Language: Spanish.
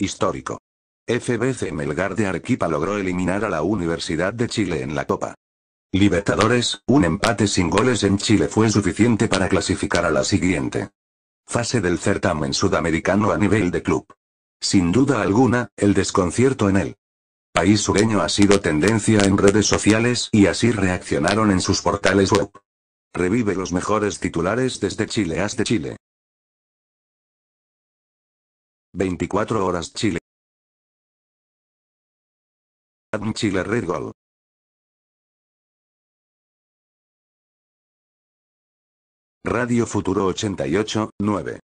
Histórico. FBC Melgar de Arequipa logró eliminar a la Universidad de Chile en la Copa. Libertadores, un empate sin goles en Chile fue suficiente para clasificar a la siguiente. Fase del certamen sudamericano a nivel de club. Sin duda alguna, el desconcierto en el país sureño ha sido tendencia en redes sociales y así reaccionaron en sus portales web. Revive los mejores titulares desde Chile hasta Chile. 24 horas Chile. Chile Red Radio Futuro 88, 9.